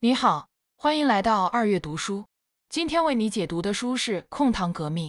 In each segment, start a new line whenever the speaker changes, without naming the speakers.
你好，欢迎来到二月读书。今天为你解读的书是《控糖革命》，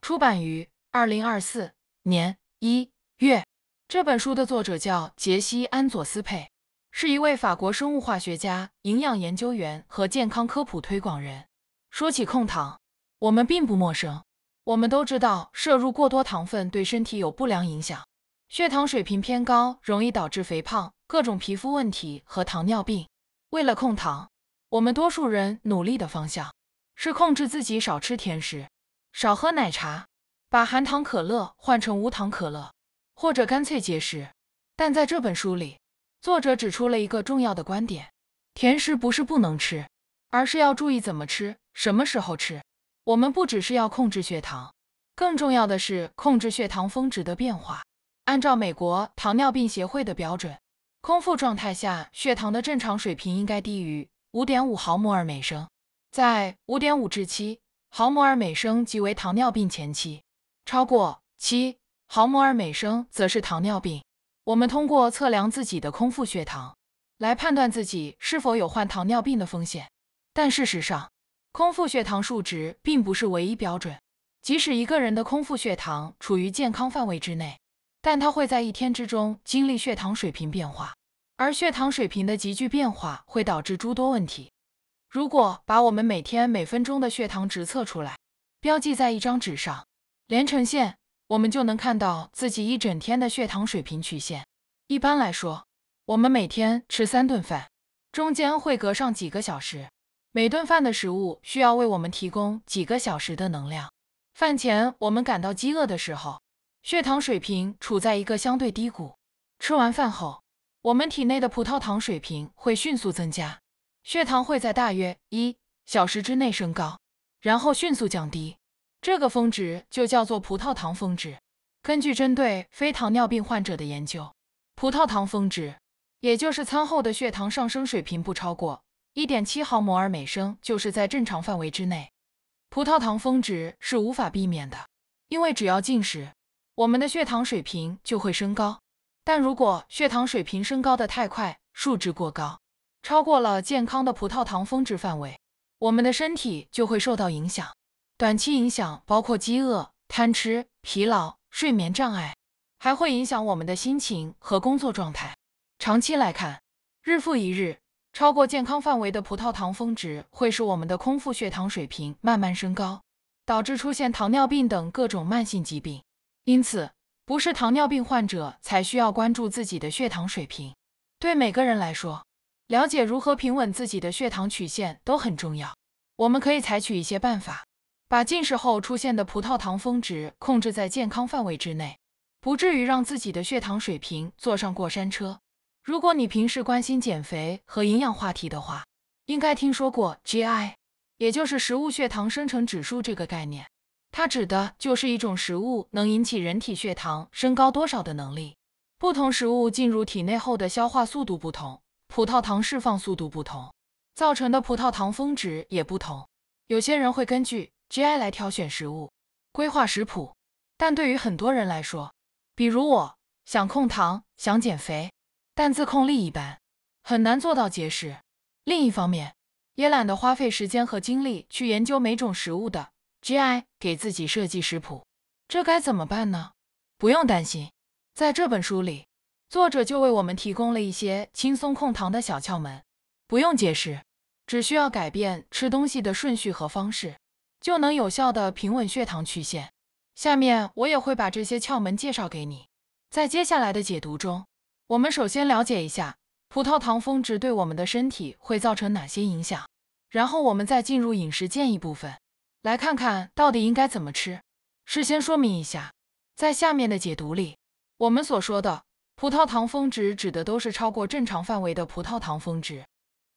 出版于二零二四年一月。这本书的作者叫杰西安佐斯佩，是一位法国生物化学家、营养研究员和健康科普推广人。说起控糖，我们并不陌生。我们都知道，摄入过多糖分对身体有不良影响，血糖水平偏高，容易导致肥胖、各种皮肤问题和糖尿病。为了控糖，我们多数人努力的方向是控制自己少吃甜食、少喝奶茶，把含糖可乐换成无糖可乐，或者干脆节食。但在这本书里，作者指出了一个重要的观点：甜食不是不能吃，而是要注意怎么吃、什么时候吃。我们不只是要控制血糖，更重要的是控制血糖峰值的变化。按照美国糖尿病协会的标准。空腹状态下，血糖的正常水平应该低于五点五毫摩尔每升，在五点五至七毫摩尔每升即为糖尿病前期，超过七毫摩尔每升则是糖尿病。我们通过测量自己的空腹血糖，来判断自己是否有患糖尿病的风险。但事实上，空腹血糖数值并不是唯一标准，即使一个人的空腹血糖处于健康范围之内。但它会在一天之中经历血糖水平变化，而血糖水平的急剧变化会导致诸多问题。如果把我们每天每分钟的血糖值测出来，标记在一张纸上，连成线，我们就能看到自己一整天的血糖水平曲线。一般来说，我们每天吃三顿饭，中间会隔上几个小时，每顿饭的食物需要为我们提供几个小时的能量。饭前我们感到饥饿的时候。血糖水平处在一个相对低谷。吃完饭后，我们体内的葡萄糖水平会迅速增加，血糖会在大约一小时之内升高，然后迅速降低。这个峰值就叫做葡萄糖峰值。根据针对非糖尿病患者的研究，葡萄糖峰值，也就是餐后的血糖上升水平，不超过一点七毫摩尔每升，就是在正常范围之内。葡萄糖峰值是无法避免的，因为只要进食。我们的血糖水平就会升高，但如果血糖水平升高的太快，数值过高，超过了健康的葡萄糖峰值范围，我们的身体就会受到影响。短期影响包括饥饿、贪吃、疲劳、睡眠障碍，还会影响我们的心情和工作状态。长期来看，日复一日超过健康范围的葡萄糖峰值会使我们的空腹血糖水平慢慢升高，导致出现糖尿病等各种慢性疾病。因此，不是糖尿病患者才需要关注自己的血糖水平，对每个人来说，了解如何平稳自己的血糖曲线都很重要。我们可以采取一些办法，把进食后出现的葡萄糖峰值控制在健康范围之内，不至于让自己的血糖水平坐上过山车。如果你平时关心减肥和营养话题的话，应该听说过 GI，也就是食物血糖生成指数这个概念。它指的就是一种食物能引起人体血糖升高多少的能力。不同食物进入体内后的消化速度不同，葡萄糖释放速度不同，造成的葡萄糖峰值也不同。有些人会根据 GI 来挑选食物、规划食谱，但对于很多人来说，比如我想控糖、想减肥，但自控力一般，很难做到节食。另一方面，也懒得花费时间和精力去研究每种食物的。G.I. 给自己设计食谱，这该怎么办呢？不用担心，在这本书里，作者就为我们提供了一些轻松控糖的小窍门。不用解释，只需要改变吃东西的顺序和方式，就能有效的平稳血糖曲线。下面我也会把这些窍门介绍给你。在接下来的解读中，我们首先了解一下葡萄糖峰值对我们的身体会造成哪些影响，然后我们再进入饮食建议部分。来看看到底应该怎么吃。事先说明一下，在下面的解读里，我们所说的葡萄糖峰值指的都是超过正常范围的葡萄糖峰值。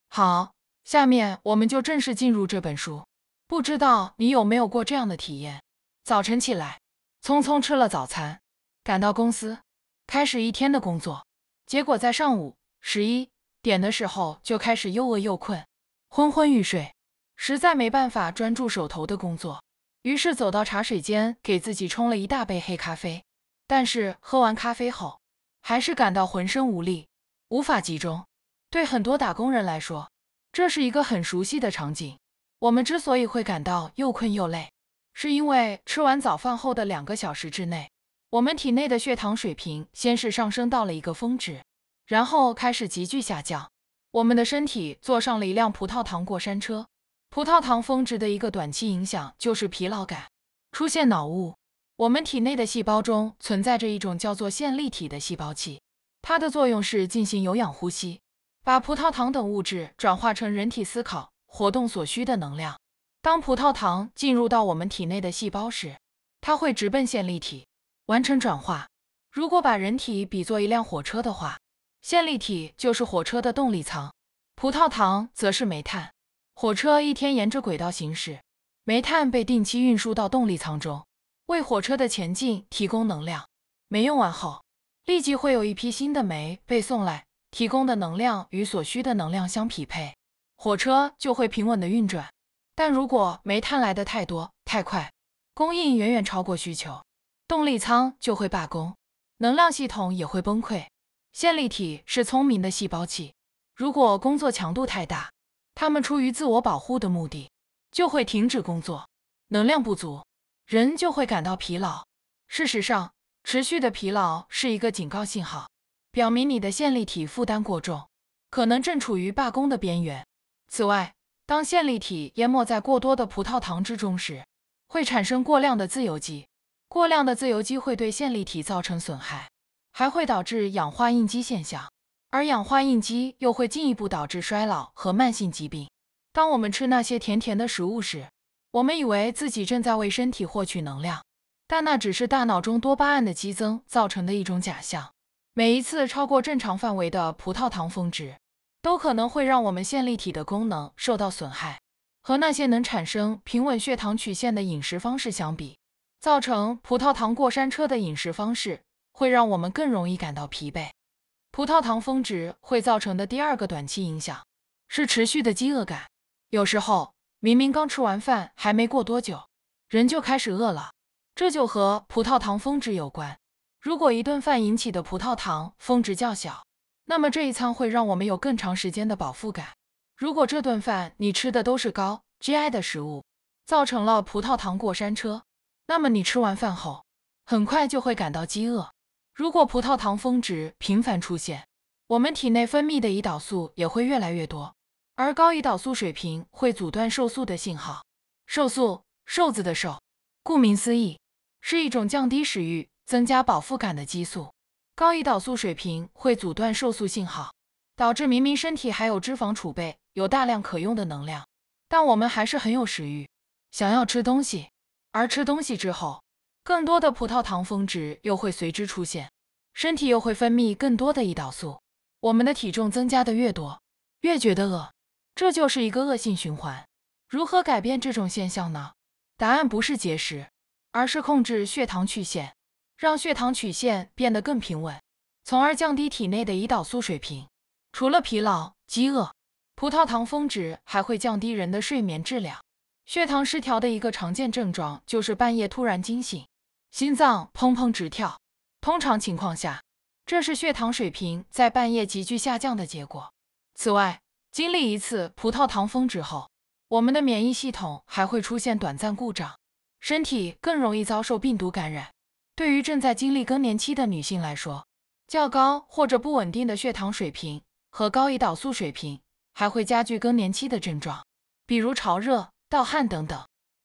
好，下面我们就正式进入这本书。不知道你有没有过这样的体验：早晨起来，匆匆吃了早餐，赶到公司，开始一天的工作，结果在上午十一点的时候就开始又饿又困，昏昏欲睡。实在没办法专注手头的工作，于是走到茶水间给自己冲了一大杯黑咖啡。但是喝完咖啡后，还是感到浑身无力，无法集中。对很多打工人来说，这是一个很熟悉的场景。我们之所以会感到又困又累，是因为吃完早饭后的两个小时之内，我们体内的血糖水平先是上升到了一个峰值，然后开始急剧下降。我们的身体坐上了一辆葡萄糖过山车。葡萄糖峰值的一个短期影响就是疲劳感，出现脑雾。我们体内的细胞中存在着一种叫做线粒体的细胞器，它的作用是进行有氧呼吸，把葡萄糖等物质转化成人体思考活动所需的能量。当葡萄糖进入到我们体内的细胞时，它会直奔线粒体完成转化。如果把人体比作一辆火车的话，线粒体就是火车的动力舱，葡萄糖则是煤炭。火车一天沿着轨道行驶，煤炭被定期运输到动力舱中，为火车的前进提供能量。煤用完后，立即会有一批新的煤被送来，提供的能量与所需的能量相匹配，火车就会平稳的运转。但如果煤炭来的太多太快，供应远远超过需求，动力舱就会罢工，能量系统也会崩溃。线粒体是聪明的细胞器，如果工作强度太大。他们出于自我保护的目的，就会停止工作，能量不足，人就会感到疲劳。事实上，持续的疲劳是一个警告信号，表明你的线粒体负担过重，可能正处于罢工的边缘。此外，当线粒体淹没在过多的葡萄糖之中时，会产生过量的自由基。过量的自由基会对线粒体造成损害，还会导致氧化应激现象。而氧化应激又会进一步导致衰老和慢性疾病。当我们吃那些甜甜的食物时，我们以为自己正在为身体获取能量，但那只是大脑中多巴胺的激增造成的一种假象。每一次超过正常范围的葡萄糖峰值，都可能会让我们线粒体的功能受到损害。和那些能产生平稳血糖曲线的饮食方式相比，造成葡萄糖过山车的饮食方式会让我们更容易感到疲惫。葡萄糖峰值会造成的第二个短期影响是持续的饥饿感。有时候明明刚吃完饭，还没过多久，人就开始饿了，这就和葡萄糖峰值有关。如果一顿饭引起的葡萄糖峰值较小，那么这一餐会让我们有更长时间的饱腹感。如果这顿饭你吃的都是高 GI 的食物，造成了葡萄糖过山车，那么你吃完饭后很快就会感到饥饿。如果葡萄糖峰值频繁出现，我们体内分泌的胰岛素也会越来越多，而高胰岛素水平会阻断瘦素的信号。瘦素，瘦子的瘦，顾名思义，是一种降低食欲、增加饱腹感的激素。高胰岛素水平会阻断瘦素信号，导致明明身体还有脂肪储备、有大量可用的能量，但我们还是很有食欲，想要吃东西。而吃东西之后，更多的葡萄糖峰值又会随之出现，身体又会分泌更多的胰岛素。我们的体重增加的越多，越觉得饿，这就是一个恶性循环。如何改变这种现象呢？答案不是节食，而是控制血糖曲线，让血糖曲线变得更平稳，从而降低体内的胰岛素水平。除了疲劳、饥饿，葡萄糖峰值还会降低人的睡眠质量。血糖失调的一个常见症状就是半夜突然惊醒。心脏砰砰直跳，通常情况下，这是血糖水平在半夜急剧下降的结果。此外，经历一次葡萄糖峰值后，我们的免疫系统还会出现短暂故障，身体更容易遭受病毒感染。对于正在经历更年期的女性来说，较高或者不稳定的血糖水平和高胰岛素水平还会加剧更年期的症状，比如潮热、盗汗等等。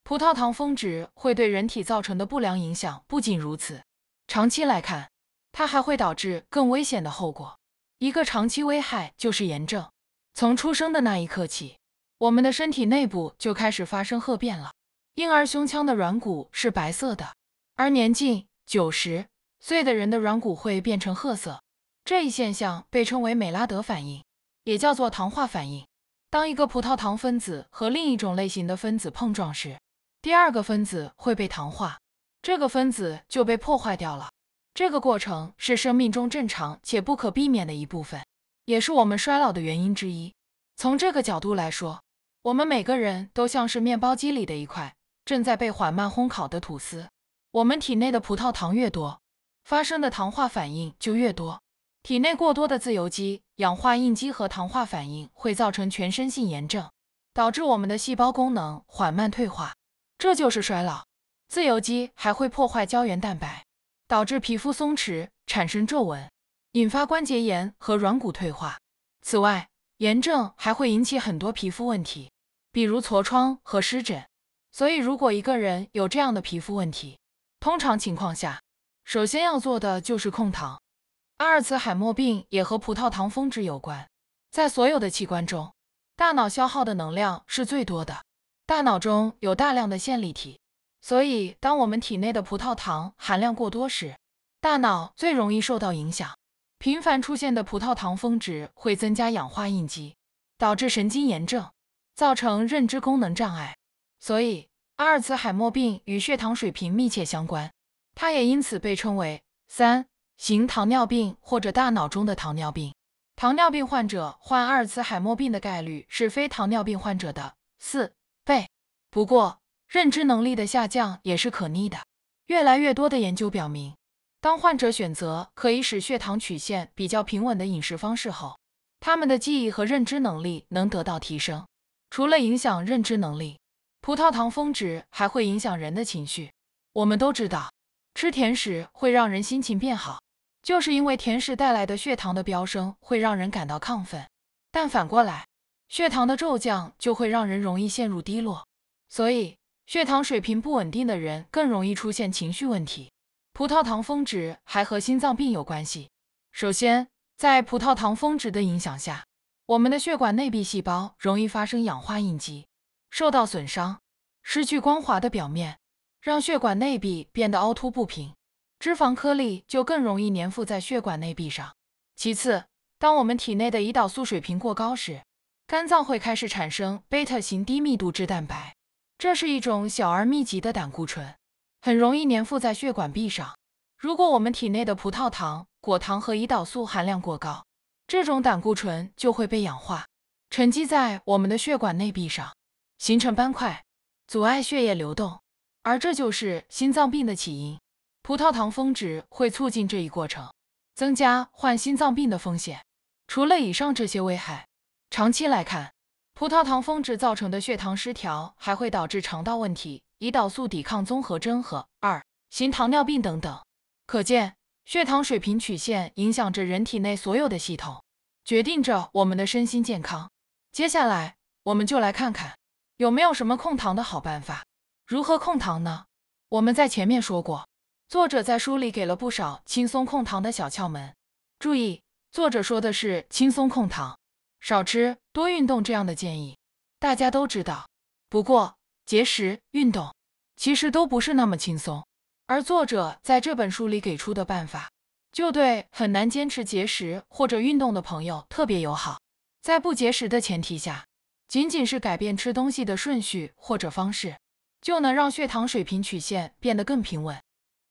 葡萄糖峰值会对人体造成的不良影响不仅如此，长期来看，它还会导致更危险的后果。一个长期危害就是炎症。从出生的那一刻起，我们的身体内部就开始发生褐变了。婴儿胸腔的软骨是白色的，而年近九十岁的人的软骨会变成褐色。这一现象被称为美拉德反应，也叫做糖化反应。当一个葡萄糖分子和另一种类型的分子碰撞时，第二个分子会被糖化，这个分子就被破坏掉了。这个过程是生命中正常且不可避免的一部分，也是我们衰老的原因之一。从这个角度来说，我们每个人都像是面包机里的一块正在被缓慢烘烤的吐司。我们体内的葡萄糖越多，发生的糖化反应就越多。体内过多的自由基、氧化应激和糖化反应会造成全身性炎症，导致我们的细胞功能缓慢退化。这就是衰老。自由基还会破坏胶原蛋白，导致皮肤松弛、产生皱纹，引发关节炎和软骨退化。此外，炎症还会引起很多皮肤问题，比如痤疮和湿疹。所以，如果一个人有这样的皮肤问题，通常情况下，首先要做的就是控糖。阿尔茨海默病也和葡萄糖峰值有关。在所有的器官中，大脑消耗的能量是最多的。大脑中有大量的线粒体，所以当我们体内的葡萄糖含量过多时，大脑最容易受到影响。频繁出现的葡萄糖峰值会增加氧化应激，导致神经炎症，造成认知功能障碍。所以，阿尔茨海默病与血糖水平密切相关，它也因此被称为三型糖尿病或者大脑中的糖尿病。糖尿病患者患阿尔茨海默病的概率是非糖尿病患者的四。对，不过认知能力的下降也是可逆的。越来越多的研究表明，当患者选择可以使血糖曲线比较平稳的饮食方式后，他们的记忆和认知能力能得到提升。除了影响认知能力，葡萄糖峰值还会影响人的情绪。我们都知道，吃甜食会让人心情变好，就是因为甜食带来的血糖的飙升会让人感到亢奋。但反过来，血糖的骤降就会让人容易陷入低落，所以血糖水平不稳定的人更容易出现情绪问题。葡萄糖峰值还和心脏病有关系。首先，在葡萄糖峰值的影响下，我们的血管内壁细胞容易发生氧化应激，受到损伤，失去光滑的表面，让血管内壁变得凹凸不平，脂肪颗粒就更容易粘附在血管内壁上。其次，当我们体内的胰岛素水平过高时，肝脏会开始产生贝塔型低密度脂蛋白，这是一种小而密集的胆固醇，很容易粘附在血管壁上。如果我们体内的葡萄糖、果糖和胰岛素含量过高，这种胆固醇就会被氧化，沉积在我们的血管内壁上，形成斑块，阻碍血液流动，而这就是心脏病的起因。葡萄糖峰值会促进这一过程，增加患心脏病的风险。除了以上这些危害。长期来看，葡萄糖峰值造成的血糖失调，还会导致肠道问题、胰岛素抵抗综合征和二型糖尿病等等。可见，血糖水平曲线影响着人体内所有的系统，决定着我们的身心健康。接下来，我们就来看看有没有什么控糖的好办法？如何控糖呢？我们在前面说过，作者在书里给了不少轻松控糖的小窍门。注意，作者说的是轻松控糖。少吃多运动这样的建议，大家都知道。不过，节食、运动其实都不是那么轻松。而作者在这本书里给出的办法，就对很难坚持节食或者运动的朋友特别友好。在不节食的前提下，仅仅是改变吃东西的顺序或者方式，就能让血糖水平曲线变得更平稳。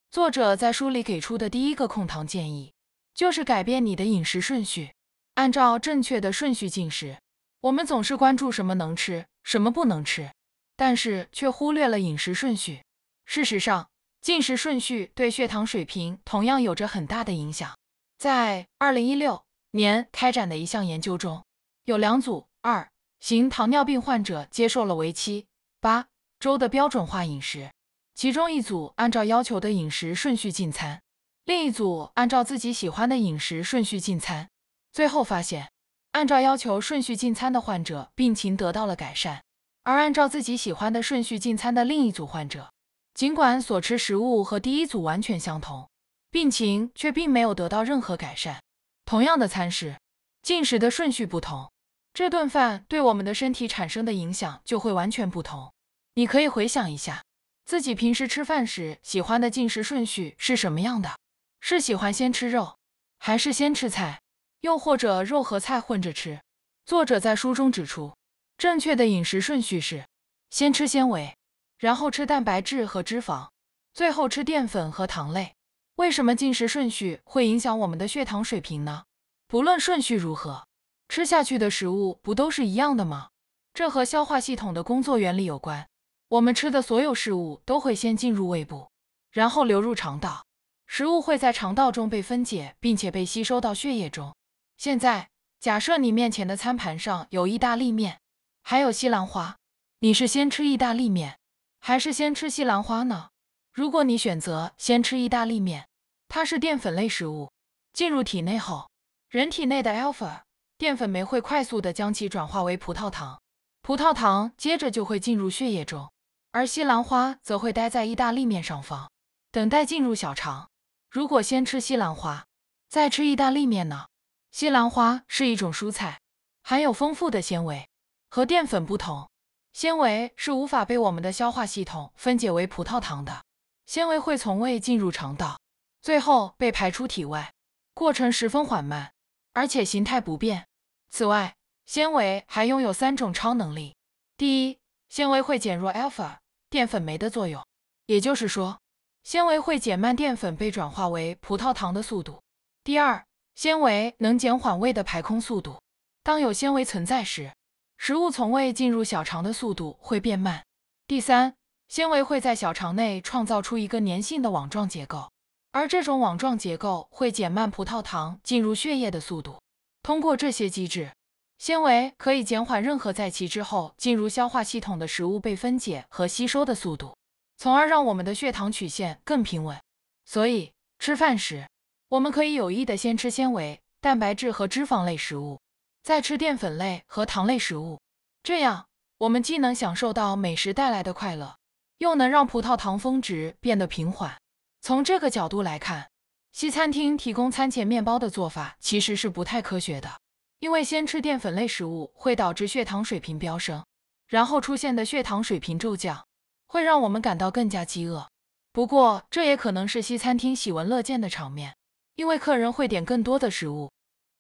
作者在书里给出的第一个控糖建议，就是改变你的饮食顺序。按照正确的顺序进食，我们总是关注什么能吃，什么不能吃，但是却忽略了饮食顺序。事实上，进食顺序对血糖水平同样有着很大的影响。在二零一六年开展的一项研究中，有两组二型糖尿病患者接受了为期八周的标准化饮食，其中一组按照要求的饮食顺序进餐，另一组按照自己喜欢的饮食顺序进餐。最后发现，按照要求顺序进餐的患者病情得到了改善，而按照自己喜欢的顺序进餐的另一组患者，尽管所吃食物和第一组完全相同，病情却并没有得到任何改善。同样的餐食，进食的顺序不同，这顿饭对我们的身体产生的影响就会完全不同。你可以回想一下，自己平时吃饭时喜欢的进食顺序是什么样的？是喜欢先吃肉，还是先吃菜？又或者肉和菜混着吃。作者在书中指出，正确的饮食顺序是先吃纤维，然后吃蛋白质和脂肪，最后吃淀粉和糖类。为什么进食顺序会影响我们的血糖水平呢？不论顺序如何，吃下去的食物不都是一样的吗？这和消化系统的工作原理有关。我们吃的所有食物都会先进入胃部，然后流入肠道。食物会在肠道中被分解，并且被吸收到血液中。现在假设你面前的餐盘上有意大利面，还有西兰花，你是先吃意大利面，还是先吃西兰花呢？如果你选择先吃意大利面，它是淀粉类食物，进入体内后，人体内的 alpha 淀粉酶会快速的将其转化为葡萄糖，葡萄糖接着就会进入血液中，而西兰花则会待在意大利面上方，等待进入小肠。如果先吃西兰花，再吃意大利面呢？西兰花是一种蔬菜，含有丰富的纤维。和淀粉不同，纤维是无法被我们的消化系统分解为葡萄糖的。纤维会从未进入肠道，最后被排出体外，过程十分缓慢，而且形态不变。此外，纤维还拥有三种超能力。第一，纤维会减弱 alpha 淀粉酶的作用，也就是说，纤维会减慢淀粉被转化为葡萄糖的速度。第二，纤维能减缓胃的排空速度。当有纤维存在时，食物从胃进入小肠的速度会变慢。第三，纤维会在小肠内创造出一个粘性的网状结构，而这种网状结构会减慢葡萄糖进入血液的速度。通过这些机制，纤维可以减缓任何在其之后进入消化系统的食物被分解和吸收的速度，从而让我们的血糖曲线更平稳。所以，吃饭时。我们可以有意的先吃纤维、蛋白质和脂肪类食物，再吃淀粉类和糖类食物。这样，我们既能享受到美食带来的快乐，又能让葡萄糖峰值变得平缓。从这个角度来看，西餐厅提供餐前面包的做法其实是不太科学的，因为先吃淀粉类食物会导致血糖水平飙升，然后出现的血糖水平骤降，会让我们感到更加饥饿。不过，这也可能是西餐厅喜闻乐见的场面。因为客人会点更多的食物。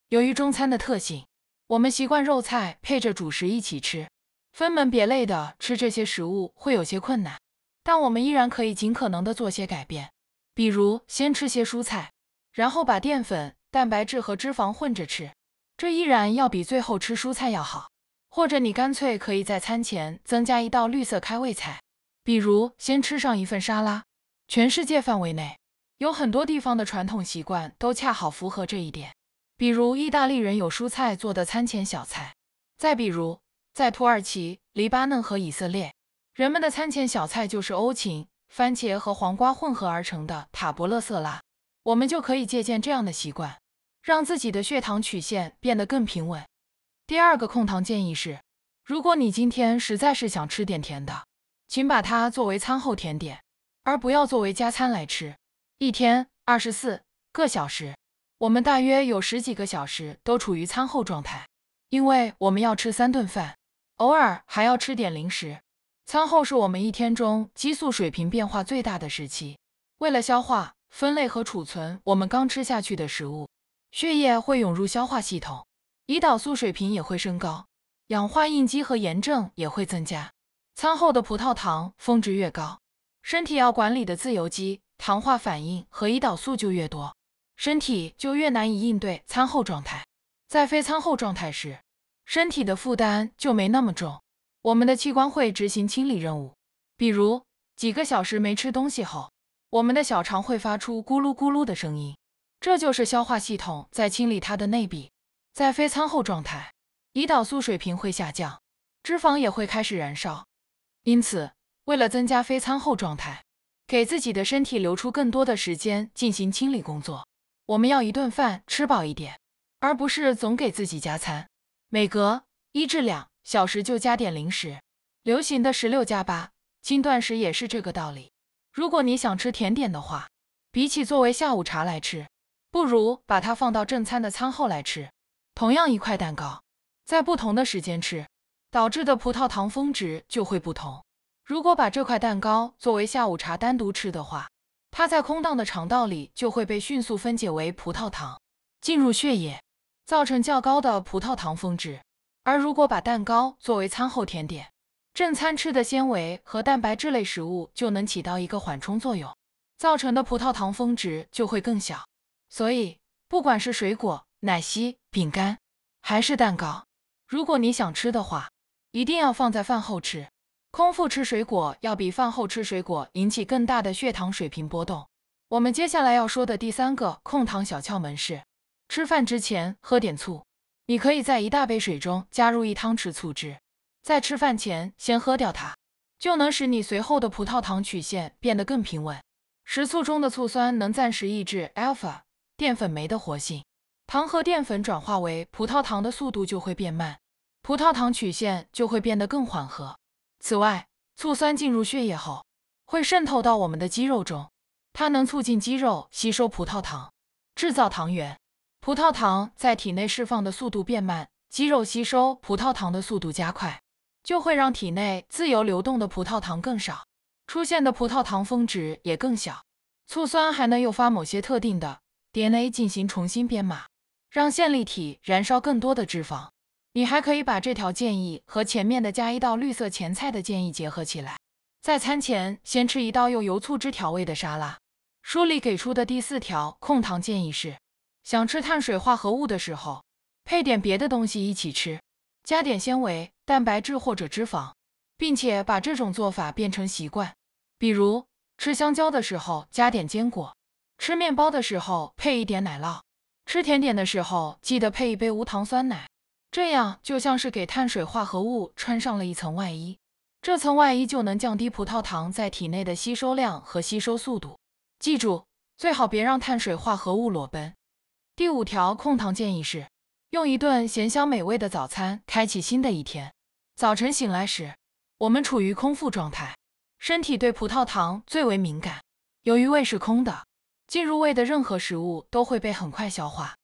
由于中餐的特性，我们习惯肉菜配着主食一起吃，分门别类的吃这些食物会有些困难。但我们依然可以尽可能的做些改变，比如先吃些蔬菜，然后把淀粉、蛋白质和脂肪混着吃，这依然要比最后吃蔬菜要好。或者你干脆可以在餐前增加一道绿色开胃菜，比如先吃上一份沙拉。全世界范围内。有很多地方的传统习惯都恰好符合这一点，比如意大利人有蔬菜做的餐前小菜，再比如在土耳其、黎巴嫩和以色列，人们的餐前小菜就是欧芹、番茄和黄瓜混合而成的塔博勒色拉。我们就可以借鉴这样的习惯，让自己的血糖曲线变得更平稳。第二个控糖建议是，如果你今天实在是想吃点甜的，请把它作为餐后甜点，而不要作为加餐来吃。一天二十四个小时，我们大约有十几个小时都处于餐后状态，因为我们要吃三顿饭，偶尔还要吃点零食。餐后是我们一天中激素水平变化最大的时期。为了消化、分类和储存我们刚吃下去的食物，血液会涌入消化系统，胰岛素水平也会升高，氧化应激和炎症也会增加。餐后的葡萄糖峰值越高，身体要管理的自由基。糖化反应和胰岛素就越多，身体就越难以应对餐后状态。在非餐后状态时，身体的负担就没那么重，我们的器官会执行清理任务。比如几个小时没吃东西后，我们的小肠会发出咕噜咕噜的声音，这就是消化系统在清理它的内壁。在非餐后状态，胰岛素水平会下降，脂肪也会开始燃烧。因此，为了增加非餐后状态。给自己的身体留出更多的时间进行清理工作。我们要一顿饭吃饱一点，而不是总给自己加餐。每隔一至两小时就加点零食。流行的十六加八轻断食也是这个道理。如果你想吃甜点的话，比起作为下午茶来吃，不如把它放到正餐的餐后来吃。同样一块蛋糕，在不同的时间吃，导致的葡萄糖峰值就会不同。如果把这块蛋糕作为下午茶单独吃的话，它在空荡的肠道里就会被迅速分解为葡萄糖，进入血液，造成较高的葡萄糖峰值。而如果把蛋糕作为餐后甜点，正餐吃的纤维和蛋白质类食物就能起到一个缓冲作用，造成的葡萄糖峰值就会更小。所以，不管是水果、奶昔、饼干，还是蛋糕，如果你想吃的话，一定要放在饭后吃。空腹吃水果要比饭后吃水果引起更大的血糖水平波动。我们接下来要说的第三个控糖小窍门是，吃饭之前喝点醋。你可以在一大杯水中加入一汤匙醋汁，在吃饭前先喝掉它，就能使你随后的葡萄糖曲线变得更平稳。食醋中的醋酸能暂时抑制 alpha 淀粉酶的活性，糖和淀粉转化为葡萄糖的速度就会变慢，葡萄糖曲线就会变得更缓和。此外，醋酸进入血液后，会渗透到我们的肌肉中，它能促进肌肉吸收葡萄糖，制造糖原。葡萄糖在体内释放的速度变慢，肌肉吸收葡萄糖的速度加快，就会让体内自由流动的葡萄糖更少，出现的葡萄糖峰值也更小。醋酸还能诱发某些特定的 DNA 进行重新编码，让线粒体燃烧更多的脂肪。你还可以把这条建议和前面的加一道绿色前菜的建议结合起来，在餐前先吃一道用油醋汁调味的沙拉。书里给出的第四条控糖建议是，想吃碳水化合物的时候，配点别的东西一起吃，加点纤维、蛋白质或者脂肪，并且把这种做法变成习惯，比如吃香蕉的时候加点坚果，吃面包的时候配一点奶酪，吃甜点的时候记得配一杯无糖酸奶。这样就像是给碳水化合物穿上了一层外衣，这层外衣就能降低葡萄糖在体内的吸收量和吸收速度。记住，最好别让碳水化合物裸奔。第五条控糖建议是，用一顿咸香美味的早餐开启新的一天。早晨醒来时，我们处于空腹状态，身体对葡萄糖最为敏感。由于胃是空的，进入胃的任何食物都会被很快消化。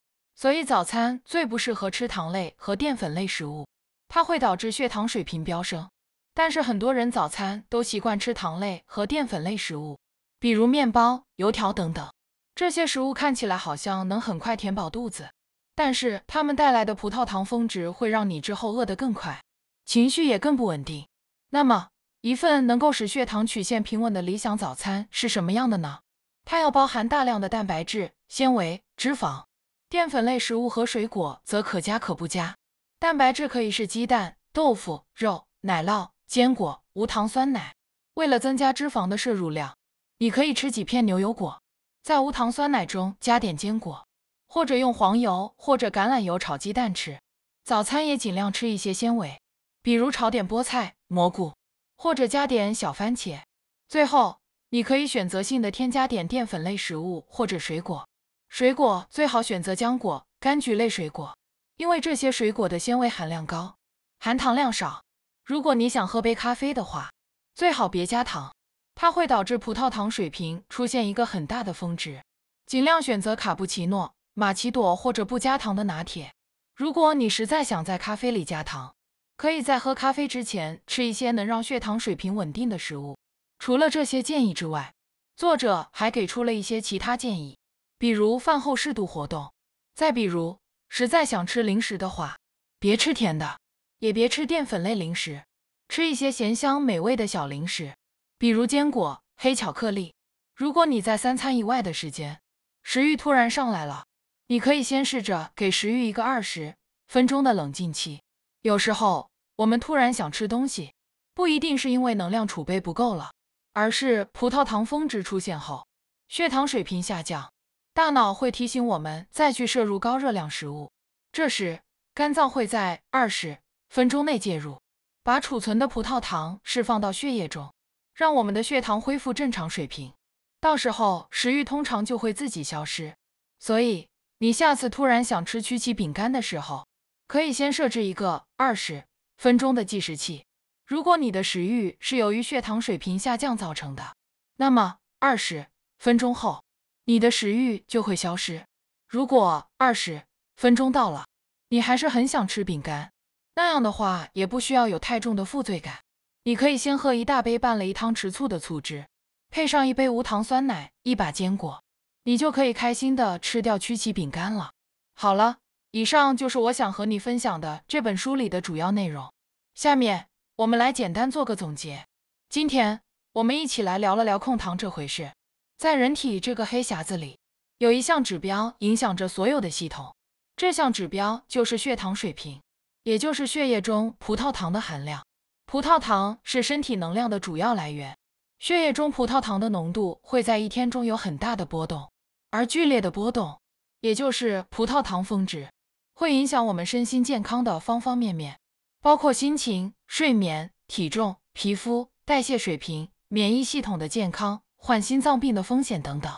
所以早餐最不适合吃糖类和淀粉类食物，它会导致血糖水平飙升。但是很多人早餐都习惯吃糖类和淀粉类食物，比如面包、油条等等。这些食物看起来好像能很快填饱肚子，但是它们带来的葡萄糖峰值会让你之后饿得更快，情绪也更不稳定。那么一份能够使血糖曲线平稳的理想早餐是什么样的呢？它要包含大量的蛋白质、纤维、脂肪。淀粉类食物和水果则可加可不加，蛋白质可以是鸡蛋、豆腐、肉、奶酪、坚果、无糖酸奶。为了增加脂肪的摄入量，你可以吃几片牛油果，在无糖酸奶中加点坚果，或者用黄油或者橄榄油炒鸡蛋吃。早餐也尽量吃一些纤维，比如炒点菠菜、蘑菇，或者加点小番茄。最后，你可以选择性的添加点淀粉类食物或者水果。水果最好选择浆果、柑橘类水果，因为这些水果的纤维含量高，含糖量少。如果你想喝杯咖啡的话，最好别加糖，它会导致葡萄糖水平出现一个很大的峰值。尽量选择卡布奇诺、玛奇朵或者不加糖的拿铁。如果你实在想在咖啡里加糖，可以在喝咖啡之前吃一些能让血糖水平稳定的食物。除了这些建议之外，作者还给出了一些其他建议。比如饭后适度活动，再比如实在想吃零食的话，别吃甜的，也别吃淀粉类零食，吃一些咸香美味的小零食，比如坚果、黑巧克力。如果你在三餐以外的时间，食欲突然上来了，你可以先试着给食欲一个二十分钟的冷静期。有时候我们突然想吃东西，不一定是因为能量储备不够了，而是葡萄糖峰值出现后，血糖水平下降。大脑会提醒我们再去摄入高热量食物，这时肝脏会在二十分钟内介入，把储存的葡萄糖释放到血液中，让我们的血糖恢复正常水平。到时候食欲通常就会自己消失。所以你下次突然想吃曲奇饼干的时候，可以先设置一个二十分钟的计时器。如果你的食欲是由于血糖水平下降造成的，那么二十分钟后。你的食欲就会消失。如果二十分钟到了，你还是很想吃饼干，那样的话也不需要有太重的负罪感。你可以先喝一大杯拌了一汤匙醋的醋汁，配上一杯无糖酸奶，一把坚果，你就可以开心的吃掉曲奇饼干了。好了，以上就是我想和你分享的这本书里的主要内容。下面我们来简单做个总结。今天我们一起来聊了聊控糖这回事。在人体这个黑匣子里，有一项指标影响着所有的系统，这项指标就是血糖水平，也就是血液中葡萄糖的含量。葡萄糖是身体能量的主要来源，血液中葡萄糖的浓度会在一天中有很大的波动，而剧烈的波动，也就是葡萄糖峰值，会影响我们身心健康的方方面面，包括心情、睡眠、体重、皮肤、代谢水平、免疫系统的健康。患心脏病的风险等等。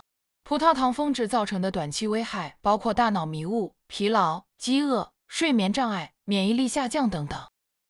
葡萄糖峰值造成的短期危害包括大脑迷雾、疲劳、饥饿、睡眠障碍、免疫力下降等等。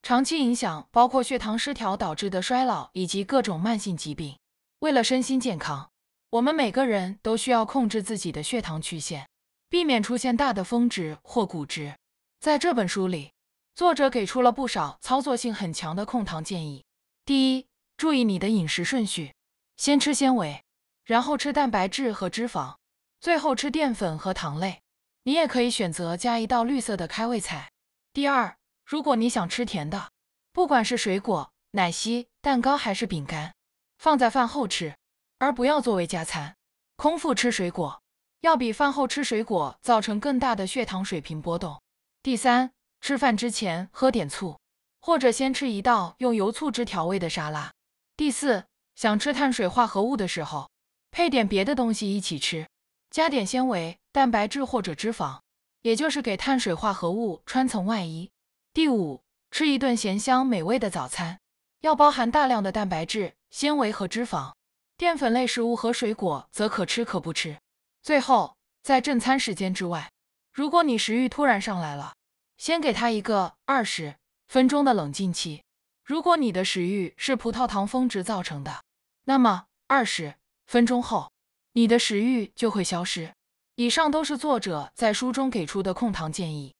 长期影响包括血糖失调导致的衰老以及各种慢性疾病。为了身心健康，我们每个人都需要控制自己的血糖曲线，避免出现大的峰值或谷值。在这本书里，作者给出了不少操作性很强的控糖建议。第一，注意你的饮食顺序。先吃纤维，然后吃蛋白质和脂肪，最后吃淀粉和糖类。你也可以选择加一道绿色的开胃菜。第二，如果你想吃甜的，不管是水果、奶昔、蛋糕还是饼干，放在饭后吃，而不要作为加餐。空腹吃水果要比饭后吃水果造成更大的血糖水平波动。第三，吃饭之前喝点醋，或者先吃一道用油醋汁调味的沙拉。第四。想吃碳水化合物的时候，配点别的东西一起吃，加点纤维、蛋白质或者脂肪，也就是给碳水化合物穿层外衣。第五，吃一顿咸香美味的早餐，要包含大量的蛋白质、纤维和脂肪，淀粉类食物和水果则可吃可不吃。最后，在正餐时间之外，如果你食欲突然上来了，先给他一个二十分钟的冷静期。如果你的食欲是葡萄糖峰值造成的，那么二十分钟后，你的食欲就会消失。以上都是作者在书中给出的控糖建议，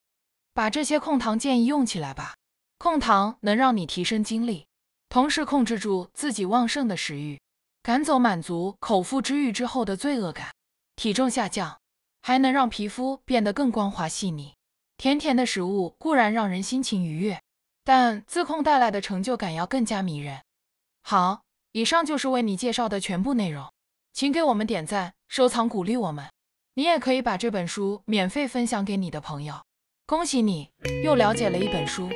把这些控糖建议用起来吧。控糖能让你提升精力，同时控制住自己旺盛的食欲，赶走满足口腹之欲之后的罪恶感，体重下降，还能让皮肤变得更光滑细腻。甜甜的食物固然让人心情愉悦。但自控带来的成就感要更加迷人。好，以上就是为你介绍的全部内容，请给我们点赞、收藏、鼓励我们。你也可以把这本书免费分享给你的朋友。恭喜你，又了解了一本书。